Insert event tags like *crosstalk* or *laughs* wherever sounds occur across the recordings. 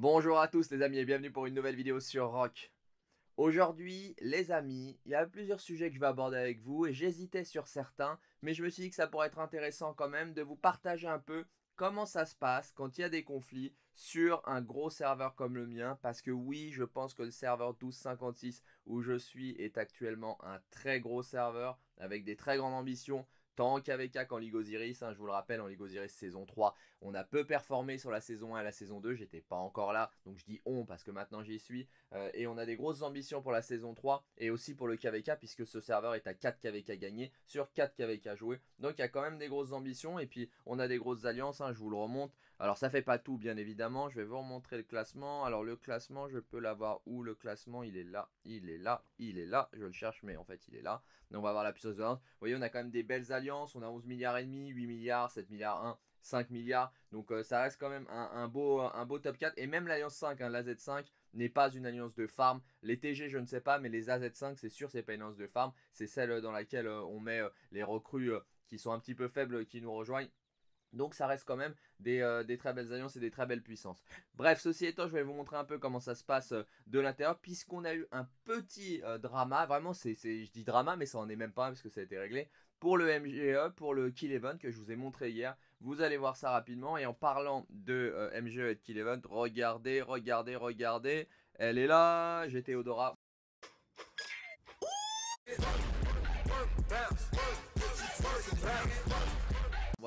Bonjour à tous les amis et bienvenue pour une nouvelle vidéo sur Rock. Aujourd'hui, les amis, il y a plusieurs sujets que je vais aborder avec vous et j'hésitais sur certains, mais je me suis dit que ça pourrait être intéressant quand même de vous partager un peu comment ça se passe quand il y a des conflits sur un gros serveur comme le mien, parce que oui, je pense que le serveur 1256 où je suis est actuellement un très gros serveur avec des très grandes ambitions, tant qu'avec en Ligue Osiris. Hein, je vous le rappelle, en Ligue saison 3, on a peu performé sur la saison 1 et la saison 2. J'étais pas encore là, donc je dis on parce que maintenant j'y suis. Euh, et on a des grosses ambitions pour la saison 3 et aussi pour le KVK puisque ce serveur est à 4 KVK gagnés sur 4 KVK joués. Donc il y a quand même des grosses ambitions et puis on a des grosses alliances. Hein, je vous le remonte. Alors ça fait pas tout bien évidemment, je vais vous montrer le classement. Alors le classement, je peux l'avoir où Le classement, il est là, il est là, il est là. Je le cherche mais en fait, il est là. Donc on va voir la puissance de l'alliance. Vous voyez, on a quand même des belles alliances, on a 11 milliards et demi, 8 milliards, 7 milliards 1. 5 milliards, donc euh, ça reste quand même un, beau, un beau top 4. Et même l'Alliance 5, laz hein, la 5 n'est pas une alliance de farm. Les TG, je ne sais pas, mais les AZ5, c'est sûr, c'est pas une alliance de farm. C'est celle euh, dans laquelle euh, on met les recrues qui sont un petit peu faibles qui nous rejoignent donc ça reste quand même des, très belles alliances et des très belles puissances. Bref, ceci étant, je vais vous montrer un peu comment ça se passe de l'intérieur, puisqu'on a eu un petit drama, vraiment, c'est, je dis drama, mais ça en est même pas, parce que ça a été réglé, pour le MGE, pour le Kill Event que je vous ai montré hier. Vous allez voir ça rapidement, et en parlant de MGE et de Kill Event, regardez, regardez, regardez, elle est là, j'ai Théodora.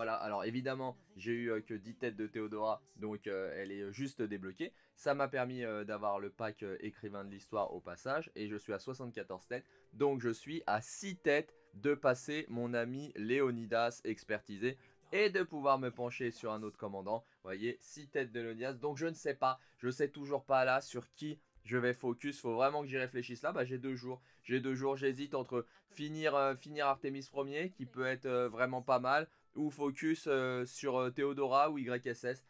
Voilà, alors évidemment, j'ai eu euh, que 10 têtes de Théodora, donc euh, elle est euh, juste débloquée. Ça m'a permis d'avoir le pack écrivain de l'histoire au passage, et je suis à 74 têtes, donc je suis à 6 têtes de passer mon ami Léonidas expertisé et de pouvoir me pencher sur un autre commandant. Vous voyez, 6 têtes de Léonidas. Donc je ne sais pas, je sais toujours pas là sur qui je vais focus. Faut vraiment que j'y réfléchisse là. Bah, j'ai deux jours. J'ai deux jours. J'hésite entre finir, finir Artemis 1er, qui peut être vraiment pas mal, ou focus euh, sur euh, Theodora ou YSS.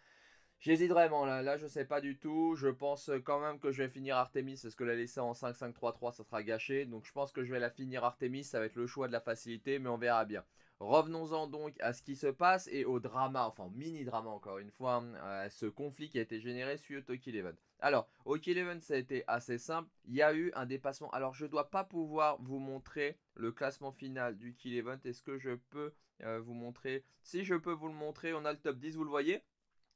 J'hésite vraiment là, là je sais pas du tout. Je pense euh, quand même que je vais finir Artemis parce que la laisser en 5-5-3-3 ça sera gâché. Donc je pense que je vais la finir Artemis, ça va être le choix de la facilité, mais on verra bien. Revenons-en donc à ce qui se passe et au drama, enfin mini-drama encore une fois, hein, ce conflit qui a été généré suite au Kill Event. Alors, au Kill Event ça a été assez simple, il y a eu un dépassement. Alors je dois pas pouvoir vous montrer le classement final du Kill Event, est-ce que je peux euh, vous montrer, si je peux vous le montrer, on a le top 10, vous le voyez.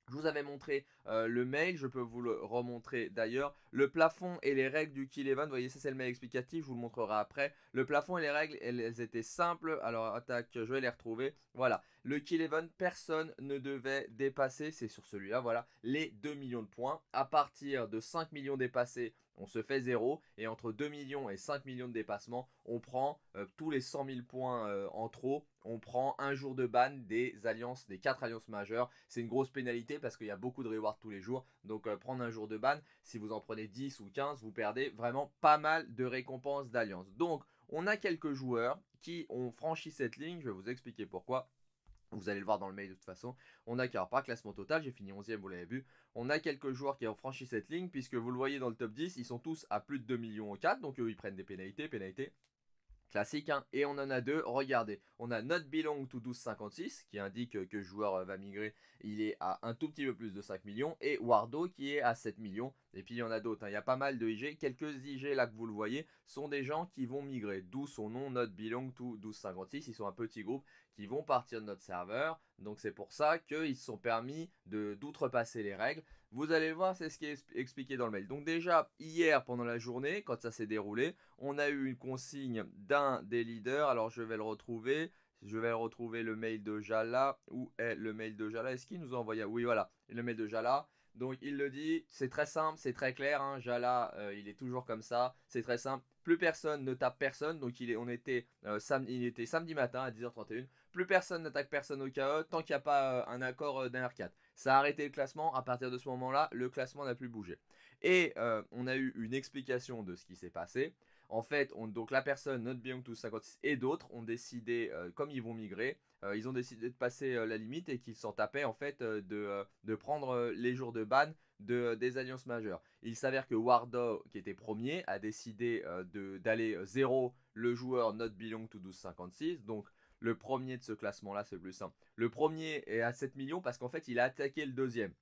Je vous avais montré euh, le mail, je peux vous le remontrer d'ailleurs. Le plafond et les règles du Kill Event, vous voyez, ça c'est le mail explicatif, je vous le montrerai après. Le plafond et les règles, elles, étaient simples, alors attaque, je vais les retrouver. Voilà, le Kill Event, personne ne devait dépasser, c'est sur celui-là, voilà, les 2 millions de points. À partir de 5 millions dépassés, on se fait zéro et entre 2 millions et 5 millions de dépassements, on prend euh, tous les 100 000 points euh, en trop, on prend un jour de ban des alliances, des 4 alliances majeures. C'est une grosse pénalité parce qu'il y a beaucoup de rewards tous les jours. Donc euh, prendre un jour de ban, si vous en prenez 10 ou 15, vous perdez vraiment pas mal de récompenses d'alliance. Donc on a quelques joueurs qui ont franchi cette ligne, je vais vous expliquer pourquoi. Vous allez le voir dans le mail de toute façon. On a car classement total, j'ai fini 11e, vous l'avez vu. On a quelques joueurs qui ont franchi cette ligne, puisque vous le voyez dans le top 10, ils sont tous à plus de 2 millions au 4, donc eux ils prennent des pénalités, pénalités. Classique, hein. et on en a deux. Regardez, on a Not Belong to 1256 qui indique que le joueur euh, va migrer. Il est à un tout petit peu plus de 5 millions. Et Wardo qui est à 7 millions. Et puis il y en a d'autres. Hein. Il y a pas mal de IG. Quelques IG là que vous le voyez sont des gens qui vont migrer. D'où son nom, Not Belong to 1256. Ils sont un petit groupe qui vont partir de notre serveur, donc c'est pour ça qu'ils se sont permis d'outrepasser les règles. Vous allez voir, c'est ce qui est expliqué dans le mail. Donc déjà, hier, pendant la journée, quand ça s'est déroulé, on a eu une consigne d'un des leaders. Alors je vais le retrouver. Je vais retrouver le mail de Jala. Où est le mail de Jala Est-ce qu'il nous a envoyé Oui, voilà. Le mail de Jala. Donc il le dit, c'est très simple, c'est très clair. Hein, Jala, euh, il est toujours comme ça, c'est très simple. Plus personne ne tape personne. Donc il, on euh, était, samedi matin à 10h31. Plus personne n'attaque personne au KO tant qu'il n'y a pas euh, un accord d'un R4. Ça a arrêté le classement. À partir de ce moment-là, le classement n'a plus bougé. Et on a eu une explication de ce qui s'est passé. En fait, donc la personne, notre Beyond 256 et d'autres ont décidé, comme ils vont migrer, euh, ils ont décidé de passer euh, la limite et qu'ils s'en tapaient en fait euh, de, prendre les jours de ban de, des alliances majeures. Il s'avère que Wardo, qui était premier, a décidé d'aller zéro le joueur not belong to 1256. Donc le premier de ce classement là, c'est plus simple. Le premier est à 7 millions parce qu'en fait il a attaqué le deuxième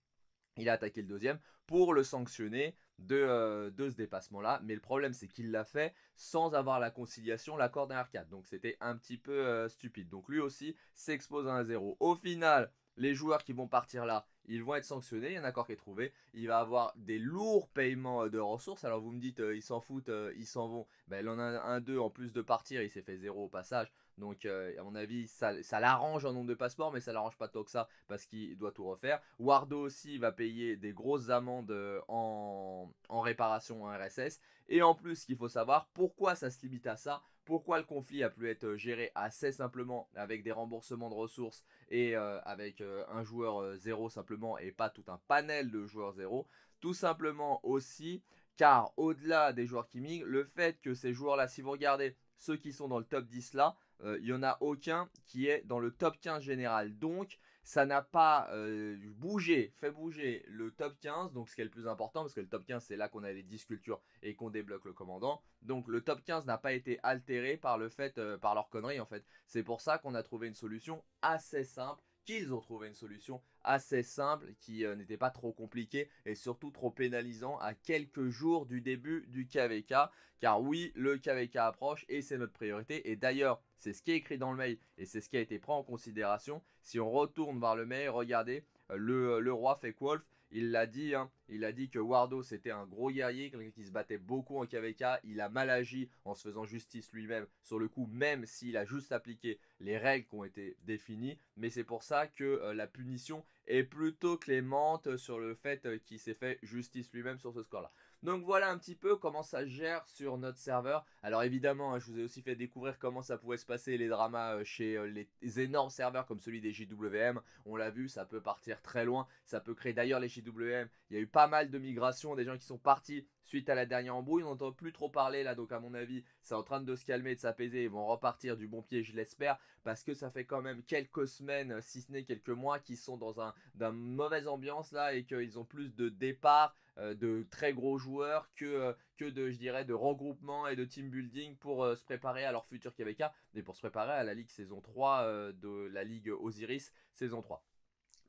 il a attaqué le deuxième pour le sanctionner euh, de, ce dépassement-là. Mais le problème, c'est qu'il l'a fait sans avoir la conciliation, l'accord d'un arcade. Donc c'était un petit peu euh, stupide. Donc lui aussi s'expose à un 0. Au final, les joueurs qui vont partir là, ils vont être sanctionnés, il y a un accord qui est trouvé, il va avoir des lourds paiements euh, de ressources. Alors vous me dites, ils s'en foutent, ils s'en vont. Ben, il en a un, deux en plus de partir, il s'est fait zéro au passage. Donc, euh, à mon avis, ça, l'arrange en nombre de passeports, mais ça l'arrange pas tant que ça parce qu'il doit tout refaire. Wardo aussi va payer des grosses amendes euh, en, réparation en RSS. Et en plus, ce qu'il faut savoir, pourquoi ça se limite à ça pourquoi le conflit a pu être euh, géré assez simplement avec des remboursements de ressources et avec un joueur zéro simplement et pas tout un panel de joueurs zéro. Tout simplement aussi car au-delà des joueurs qui le fait que ces joueurs-là, si vous regardez ceux qui sont dans le top 10 là, euh, il n'y en a aucun qui est dans le top 15 général. Donc, ça n'a pas euh, bougé, fait bouger le top 15, donc ce qui est le plus important, parce que le top 15, c'est là qu'on a les 10 cultures et qu'on débloque le commandant. Donc, le top 15 n'a pas été altéré par le fait, euh, par leur connerie en fait. C'est pour ça qu'on a trouvé une solution assez simple qu'ils ont trouvé une solution assez simple qui euh, n'était pas trop compliquée et surtout trop pénalisant à quelques jours du début du KVK. Car oui, le KVK approche et c'est notre priorité. Et d'ailleurs, c'est ce qui est écrit dans le mail et c'est ce qui a été pris en considération. Si on retourne vers le mail, regardez, euh, le, euh, le roi fait Wolf il l'a dit, hein. il a dit que Wardo c'était un gros guerrier, quelqu'un qui se battait beaucoup en KVK. Il a mal agi en se faisant justice lui-même sur le coup, même s'il a juste appliqué les règles qui ont été définies. Mais c'est pour ça que euh, la punition est plutôt clémente sur le fait euh, qu'il s'est fait justice lui-même sur ce score-là. Donc voilà un petit peu comment ça gère sur notre serveur. Alors évidemment, hein, je vous ai aussi fait découvrir comment ça pouvait se passer les dramas euh, chez euh, les énormes serveurs comme celui des JWM. On l'a vu, ça peut partir très loin. Ça peut créer d'ailleurs les JWM. Il y a eu pas mal de migrations, des gens qui sont partis suite à la dernière embrouille, on n'entend plus trop parler là, donc à mon avis, c'est en train de se calmer, de s'apaiser, ils vont repartir du bon pied, je l'espère, parce que ça fait quand même quelques semaines, si ce n'est quelques mois, qu'ils sont dans un une mauvaise ambiance là et qu'ils ont plus de départs euh, de très gros joueurs que, euh, de, je dirais, de regroupement et de team building pour euh, se préparer à leur futur Québécois et pour se préparer à la Ligue saison 3 de la Ligue Osiris saison 3.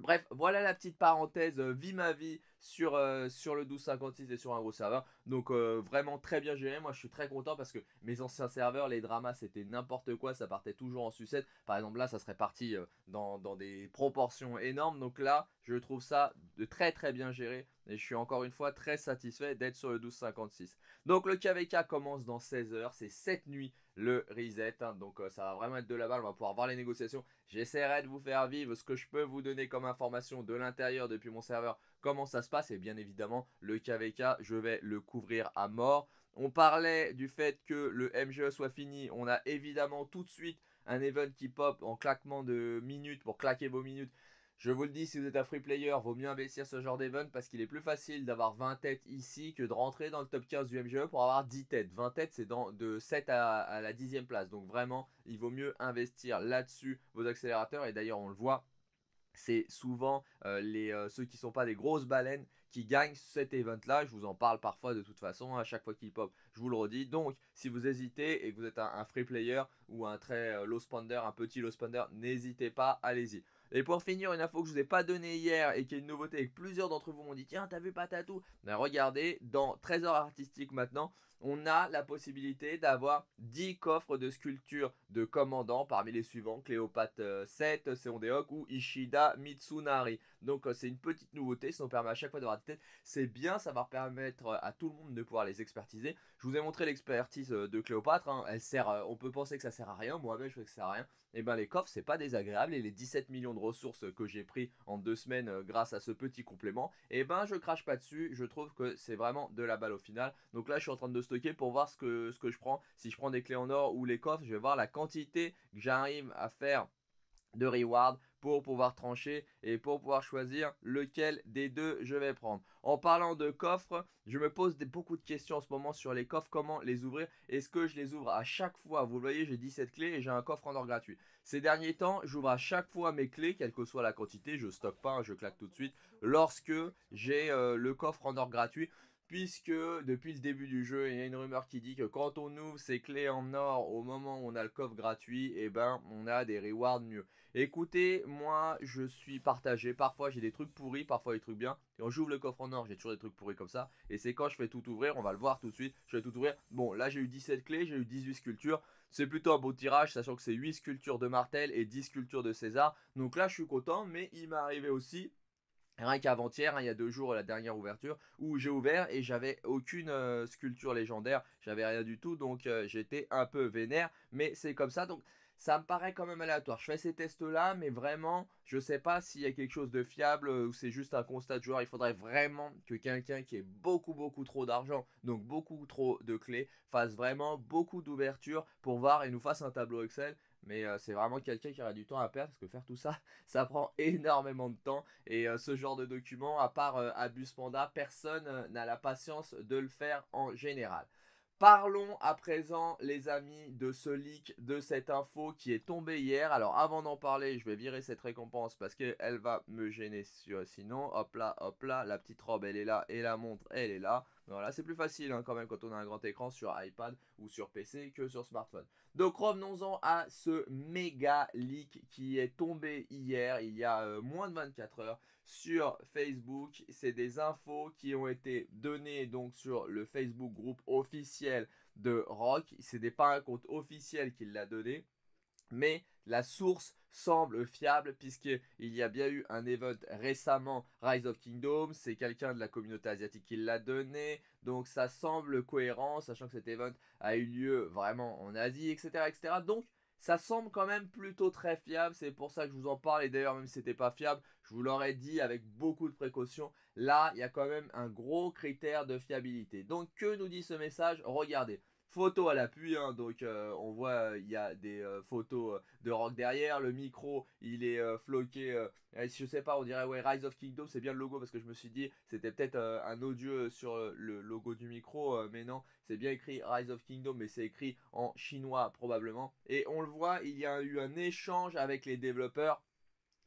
Bref, voilà la petite parenthèse euh, vie ma vie sur, euh, sur le 1256 et sur un gros serveur. Donc euh, vraiment très bien géré, moi je suis très content parce que mes anciens serveurs, les dramas c'était n'importe quoi, ça partait toujours en sucette. Par exemple là ça serait parti dans, des proportions énormes. Donc là je trouve ça de très très bien géré et je suis encore une fois très satisfait d'être sur le 1256. Donc le KVK commence dans 16 heures. c'est 7 nuits le reset. Hein. Donc euh, ça va vraiment être de la balle, on va pouvoir voir les négociations. J'essaierai de vous faire vivre ce que je peux vous donner comme information de l'intérieur depuis mon serveur, comment ça se passe. Et bien évidemment, le KVK, je vais le couvrir à mort. On parlait du fait que le MGE soit fini. On a évidemment tout de suite un event qui pop en claquement de minutes pour claquer vos minutes je vous le dis, si vous êtes un free player, vaut mieux investir ce genre d'event parce qu'il est plus facile d'avoir 20 têtes ici que de rentrer dans le top 15 du MGE pour avoir 10 têtes. 20 têtes, c'est de 7 à, la 10e place. Donc vraiment, il vaut mieux investir là-dessus vos accélérateurs. Et d'ailleurs, on le voit, c'est souvent euh, les, euh, ceux qui ne sont pas des grosses baleines qui gagnent cet event-là. Je vous en parle parfois de toute façon, à chaque fois qu'il pop, je vous le redis. Donc, si vous hésitez et que vous êtes un, free player ou un très euh, low spender, un petit low spender, n'hésitez pas, allez-y. Et pour finir, une info que je vous ai pas donnée hier et qui est une nouveauté et que plusieurs d'entre vous m'ont dit Tiens, t'as vu Patatou ben, Regardez, dans Trésor Artistique maintenant, on a la possibilité d'avoir 10 coffres de sculptures de commandants parmi les suivants Cléopâtre 7, euh, Seondeok ou Ishida Mitsunari. Donc euh, c'est une petite nouveauté, ça nous permet à chaque fois d'avoir des têtes. C'est bien, ça va permettre euh, à tout le monde de pouvoir les expertiser. Je vous ai montré l'expertise de Cléopâtre, hein. elle sert, on peut penser que ça sert à rien, moi-même je crois que ça sert à rien. Et eh bien les coffres, c'est pas désagréable et les 17 millions de ressources que j'ai pris en deux semaines grâce à ce petit complément, et eh ben je crache pas dessus, je trouve que c'est vraiment de la balle au final. Donc là je suis en train de pour voir ce que, ce que je prends. Si je prends des clés en or ou les coffres, je vais voir la quantité que j'arrive à faire de reward pour pouvoir trancher et pour pouvoir choisir lequel des deux je vais prendre. En parlant de coffres, je me pose beaucoup de questions en ce moment sur les coffres, comment les ouvrir. Est-ce que je les ouvre à chaque fois Vous voyez, j'ai 17 clés et j'ai un coffre en or gratuit. Ces derniers temps, j'ouvre à chaque fois mes clés, quelle que soit la quantité, je stocke pas, hein, je claque tout de suite, lorsque j'ai euh, le coffre en or gratuit puisque depuis le début du jeu, il y a une rumeur qui dit que quand on ouvre ses clés en or au moment où on a le coffre gratuit, et eh ben on a des rewards mieux. Écoutez, moi je suis partagé, parfois j'ai des trucs pourris, parfois des trucs bien. Et quand j'ouvre le coffre en or, j'ai toujours des trucs pourris comme ça. Et c'est quand je fais tout ouvrir, on va le voir tout de suite, je vais tout ouvrir. Bon, là j'ai eu 17 clés, j'ai eu 18 sculptures. C'est plutôt un beau tirage, sachant que c'est 8 sculptures de Martel et 10 sculptures de César. Donc là je suis content, mais il m'est arrivé aussi Rien qu'avant-hier, hein, il y a deux jours, la dernière ouverture, où j'ai ouvert et j'avais aucune sculpture légendaire, j'avais rien du tout, donc j'étais un peu vénère, mais c'est comme ça, donc ça me paraît quand même aléatoire. Je fais ces tests-là, mais vraiment, je ne sais pas s'il y a quelque chose de fiable ou c'est juste un constat de joueur. Il faudrait vraiment que quelqu'un qui ait beaucoup, beaucoup trop d'argent, donc beaucoup trop de clés, fasse vraiment beaucoup d'ouvertures pour voir et nous fasse un tableau Excel mais euh, c'est vraiment quelqu'un qui aura du temps à perdre parce que faire tout ça, *laughs* ça prend énormément de temps. Et euh, ce genre de document, à part euh, Abus Panda, personne n'a la patience de le faire en général. Parlons à présent, les amis, de ce leak, de cette info qui est tombée hier. Alors, avant d'en parler, je vais virer cette récompense parce qu'elle va me gêner. Sinon, hop là, hop là, la petite robe, elle est là et la montre, elle est là. Voilà, c'est plus facile hein, quand même quand on a un grand écran sur iPad ou sur PC que sur smartphone. Donc revenons-en à ce méga leak qui est tombé hier, il y a euh, moins de 24 heures, sur Facebook. C'est des infos qui ont été données donc sur le Facebook groupe officiel de Rock. Ce n'est pas un compte officiel qui l'a donné, mais la source semble fiable puisqu'il y a bien eu un event récemment, Rise of Kingdom, c'est quelqu'un de la communauté asiatique qui l'a donné, donc ça semble cohérent, sachant que cet event a eu lieu vraiment en Asie, etc. etc. Donc ça semble quand même plutôt très fiable, c'est pour ça que je vous en parle, et d'ailleurs même si ce n'était pas fiable, je vous l'aurais dit avec beaucoup de précaution, là il y a quand même un gros critère de fiabilité. Donc que nous dit ce message Regardez photo à l'appui. Hein. donc euh, on voit il y a des euh, photos euh, de rock derrière. Le micro il est floqué. je sais pas, on dirait ouais Rise of Kingdom, c'est bien le logo parce que je me suis dit c'était peut-être un odieux sur le logo du micro, mais non, c'est bien écrit Rise of Kingdom, mais c'est écrit en chinois probablement. Et on le voit, il y a eu un échange avec les développeurs.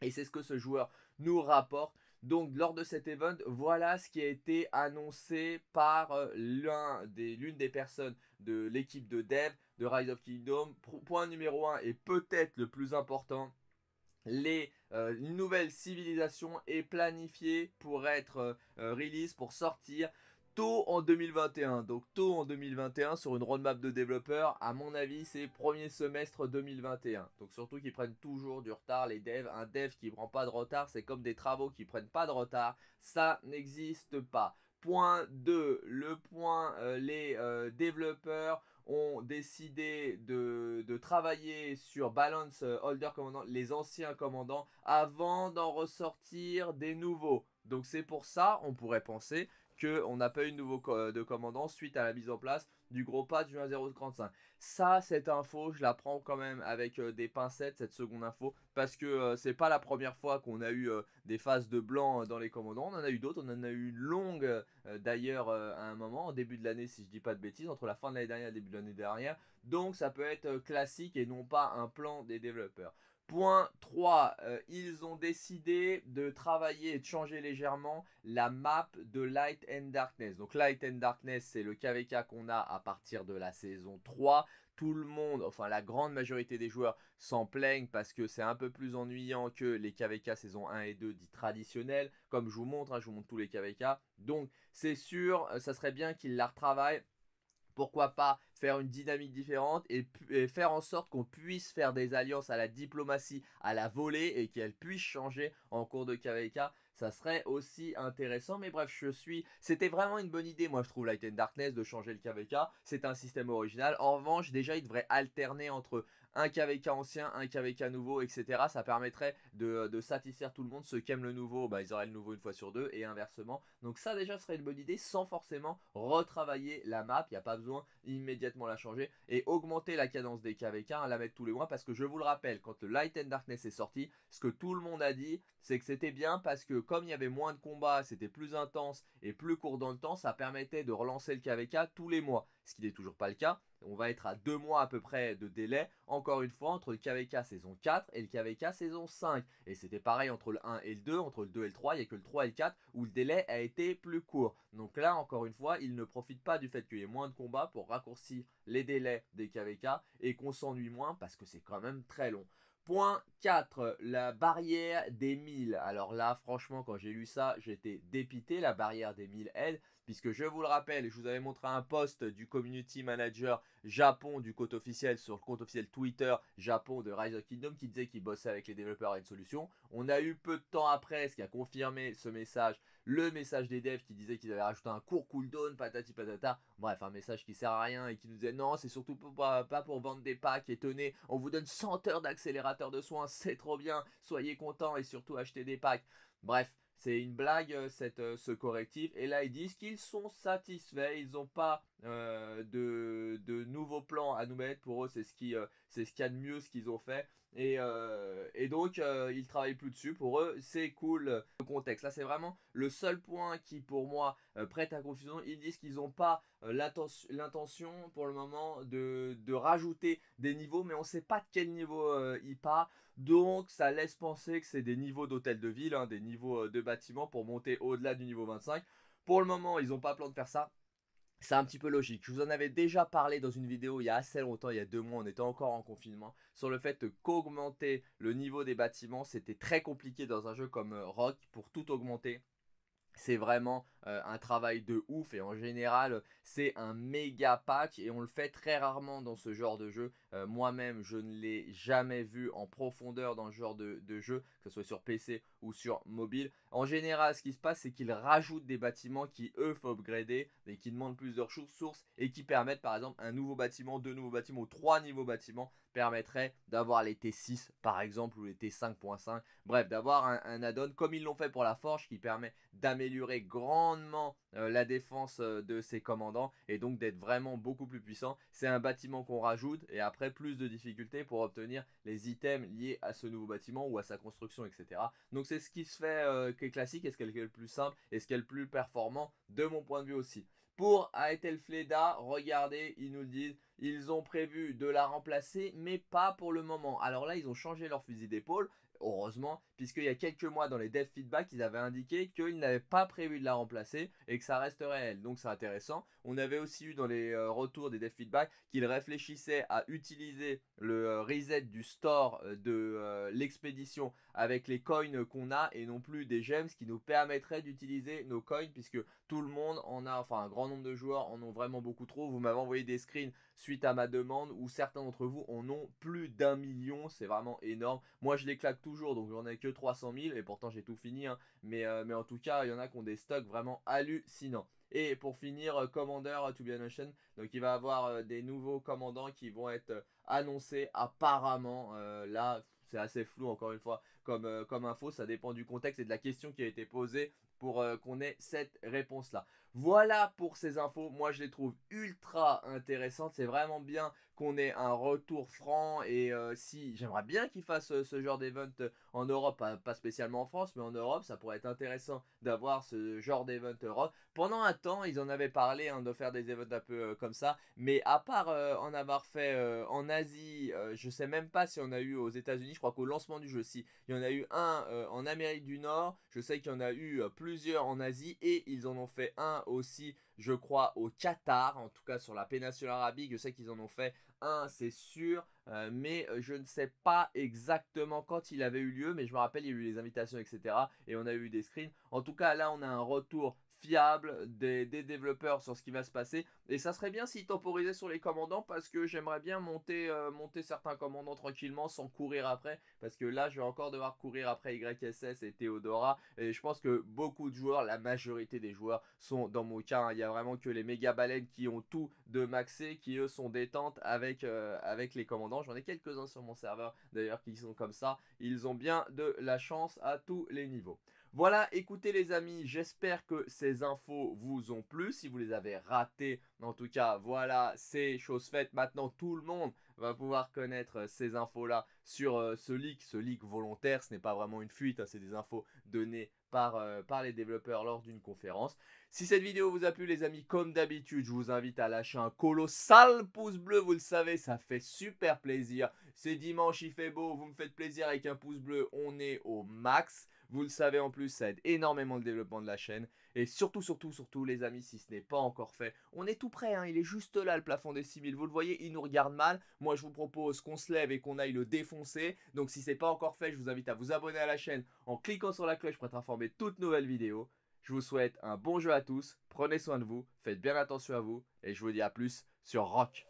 Et c'est ce que ce joueur nous rapporte. Donc lors de cet event, voilà ce qui a été annoncé par euh, l'une des, personnes de l'équipe de dev de Rise of Kingdom. Point numéro 1 et peut-être le plus important, les euh, nouvelles civilisations est planifiée pour être euh, release, pour sortir tôt en 2021. Donc tôt en 2021 sur une roadmap de développeurs, à mon avis, c'est premier semestre 2021. Donc surtout qu'ils prennent toujours du retard les devs. Un dev qui prend pas de retard, c'est comme des travaux qui prennent pas de retard. Ça n'existe pas. Point 2, le point, euh, les euh, développeurs ont décidé de, de, travailler sur Balance Holder euh, Commandant, les anciens commandants, avant d'en ressortir des nouveaux. Donc c'est pour ça, on pourrait penser qu'on n'a pas eu de nouveau euh, de commandant suite à la mise en place du gros pas 1.0.35. Ça, cette info, je la prends quand même avec euh, des pincettes, cette seconde info, parce que euh, c'est pas la première fois qu'on a eu des phases de blanc dans les commandants. On en a eu d'autres, on en a eu une longue d'ailleurs à un moment, en début de l'année, si je dis pas de bêtises, entre la fin de l'année dernière et le début de l'année dernière. Donc ça peut être classique et non pas un plan des développeurs. Point 3, euh, ils ont décidé de travailler et de changer légèrement la map de Light and Darkness. Donc Light and Darkness, c'est le KVK qu'on a à partir de la saison 3. Tout le monde, enfin la grande majorité des joueurs s'en plaignent parce que c'est un peu plus ennuyant que les KVK saison 1 et 2 dits traditionnels. Comme je vous montre, hein, je vous montre tous les KVK. Donc c'est sûr, euh, ça serait bien qu'ils la retravaillent pourquoi pas faire une dynamique différente et, faire en sorte qu'on puisse faire des alliances à la diplomatie, à la volée et qu'elle puisse changer en cours de KVK ça serait aussi intéressant. Mais bref, je suis. C'était vraiment une bonne idée, moi, je trouve, Light and Darkness, de changer le KVK. C'est un système original. En revanche, déjà, il devrait alterner entre un KVK ancien, un KVK nouveau, etc. Ça permettrait de, satisfaire tout le monde. Ceux qui aiment le nouveau, bah, ils auraient le nouveau une fois sur deux, et inversement. Donc, ça, déjà, serait une bonne idée sans forcément retravailler la map. Il n'y a pas besoin immédiatement la changer et augmenter la cadence des KVK, hein, la mettre tous les mois. Parce que je vous le rappelle, quand Light and Darkness est sorti, ce que tout le monde a dit, c'est que c'était bien parce que comme il y avait moins de combats, c'était plus intense et plus court dans le temps, ça permettait de relancer le KVK tous les mois, ce qui n'est toujours pas le cas. On va être à deux mois à peu près de délai, encore une fois, entre le KVK saison 4 et le KVK saison 5. Et c'était pareil entre le 1 et le 2, entre le 2 et le 3, il n'y a que le 3 et le 4 où le délai a été plus court. Donc là, encore une fois, il ne profite pas du fait qu'il y ait moins de combats pour raccourcir les délais des KVK et qu'on s'ennuie moins parce que c'est quand même très long. Point 4, la barrière des 1000. Alors là, franchement, quand j'ai lu ça, j'étais dépité. La barrière des 1000, elle, puisque je vous le rappelle, je vous avais montré un post du community manager Japon du compte officiel sur le compte officiel Twitter Japon de Rise of Kingdom qui disait qu'il bossait avec les développeurs à une solution. On a eu peu de temps après, ce qui a confirmé ce message, le message des devs qui disait qu'ils avaient rajouté un court cooldown, patati patata. Bref, un message qui sert à rien et qui nous disait non, c'est surtout pas, pour vendre des packs et tenez, on vous donne 100 heures d'accélérateur de soins, c'est trop bien, soyez contents et surtout achetez des packs. Bref, c'est une blague euh, cette, euh, ce correctif. Et là, ils disent qu'ils sont satisfaits, ils n'ont pas euh, de, de, nouveaux plans à nous mettre. Pour eux, c'est ce qui c'est ce qu'il y a de mieux, ce qu'ils ont fait. Et, et donc, ils travaillent plus dessus. Pour eux, c'est cool le contexte. Là, c'est vraiment le seul point qui, pour moi, prête à confusion. Ils disent qu'ils n'ont pas l'intention, pour le moment, de, de, rajouter des niveaux, mais on ne sait pas de quel niveau ils partent. Donc ça laisse penser que c'est des niveaux d'hôtel de ville, hein, des niveaux euh, de bâtiments pour monter au-delà du niveau 25. Pour le moment, ils n'ont pas plan de faire ça. C'est un petit peu logique. Je vous en avais déjà parlé dans une vidéo il y a assez longtemps, il y a deux mois, on était encore en confinement, sur le fait qu'augmenter le niveau des bâtiments, c'était très compliqué dans un jeu comme euh, Rock pour tout augmenter. C'est vraiment euh, un travail de ouf et en général, c'est un méga pack et on le fait très rarement dans ce genre de jeu euh, moi-même, je ne l'ai jamais vu en profondeur dans ce genre de, jeu, que ce soit sur PC ou sur mobile. En général, ce qui se passe, c'est qu'ils rajoutent des bâtiments qui, eux, faut upgrader, mais qui demandent plus de ressources et qui permettent, par exemple, un nouveau bâtiment, deux nouveaux bâtiments ou trois nouveaux bâtiments permettraient d'avoir les T6 par exemple ou les T5.5. Bref, d'avoir un, add-on comme ils l'ont fait pour la Forge qui permet d'améliorer grandement euh, la défense euh, de ses commandants et donc d'être vraiment beaucoup plus puissant. C'est un bâtiment qu'on rajoute et après plus de difficultés pour obtenir les items liés à ce nouveau bâtiment ou à sa construction, etc. Donc c'est ce qui se fait euh, qui est classique, est ce qu'elle est le plus simple, est ce qu'elle est plus performant de mon point de vue aussi. Pour Aetel Fleda, regardez, ils nous le disent, ils ont prévu de la remplacer, mais pas pour le moment. Alors là, ils ont changé leur fusil d'épaule, heureusement, puisqu'il y a quelques mois dans les dev feedback, ils avaient indiqué qu'ils n'avaient pas prévu de la remplacer et que ça resterait elle. Donc c'est intéressant. On avait aussi eu dans les euh, retours des dev feedback qu'ils réfléchissaient à utiliser le euh, reset du store euh, de l'expédition avec les coins qu'on a et non plus des gems, ce qui nous permettrait d'utiliser nos coins puisque tout le monde en a, enfin un grand nombre de joueurs en ont vraiment beaucoup trop. Vous m'avez envoyé des screens suite à ma demande où certains d'entre vous en ont plus d'un million. C'est vraiment énorme. Moi je les claque toujours donc j'en ai que 300 000 et pourtant j'ai tout fini. Hein. mais, euh, mais en tout cas, il y en a qui ont des stocks vraiment hallucinants. Et pour finir, euh, Commander euh, To Be an Ocean. Donc il va avoir des nouveaux commandants qui vont être annoncés apparemment. là, c'est assez flou encore une fois comme, comme info. Ça dépend du contexte et de la question qui a été posée pour qu'on ait cette réponse là. Voilà pour ces infos. Moi, je les trouve ultra intéressantes. C'est vraiment bien qu'on ait un retour franc. Et euh, si j'aimerais bien qu'ils fassent euh, ce genre d'event euh, en Europe, pas, spécialement en France, mais en Europe, ça pourrait être intéressant d'avoir ce genre d'event Europe. Pendant un temps, ils en avaient parlé hein, de faire des events un peu comme ça. Mais à part en avoir fait en Asie, je sais même pas si on a eu aux États-Unis. Je crois qu'au lancement du jeu, si il y en a eu un en Amérique du Nord, je sais qu'il y en a eu plusieurs en Asie et ils en ont fait un aussi, je crois, au Qatar, en tout cas sur la péninsule arabique. Je sais qu'ils en ont fait un, c'est sûr, euh, mais euh, je ne sais pas exactement quand il avait eu lieu, mais je me rappelle, il y a eu les invitations, etc. Et on a eu des screens. En tout cas, là, on a un retour fiable des développeurs sur ce qui va se passer. Et ça serait bien s'ils temporisaient sur les commandants parce que j'aimerais bien monter, euh, monter certains commandants tranquillement sans courir après. Parce que là, je vais encore devoir courir après YSS et Theodora. Et je pense que beaucoup de joueurs, la majorité des joueurs, sont dans mon cas. Hein. Il n'y a vraiment que les méga baleines qui ont tout de maxé, qui eux sont détentes avec, euh, avec les commandants. J'en ai quelques-uns sur mon serveur d'ailleurs qui sont comme ça. Ils ont bien de la chance à tous les niveaux. Voilà, écoutez les amis, j'espère que ces infos vous ont plu. Si vous les avez ratées, en tout cas, voilà, c'est chose faite. Maintenant, tout le monde va pouvoir connaître euh, ces infos-là sur euh, ce leak, ce leak volontaire. Ce n'est pas vraiment une fuite, hein, c'est des infos données par, euh, par les développeurs lors d'une conférence. Si cette vidéo vous a plu, les amis, comme d'habitude, je vous invite à lâcher un colossal pouce bleu. Vous le savez, ça fait super plaisir. C'est dimanche, il fait beau. Vous me faites plaisir avec un pouce bleu. On est au max. Vous le savez en plus, ça aide énormément le développement de la chaîne. Et surtout, surtout, surtout, les amis, si ce n'est pas encore fait, on est tout prêt, hein, il est juste là le plafond des 6000. Vous le voyez, il nous regarde mal. Moi, je vous propose qu'on se lève et qu'on aille le défoncer. Donc, si ce n'est pas encore fait, je vous invite à vous abonner à la chaîne en cliquant sur la cloche pour être informé de toutes nouvelles vidéos. Je vous souhaite un bon jeu à tous, prenez soin de vous, faites bien attention à vous, et je vous dis à plus sur Rock.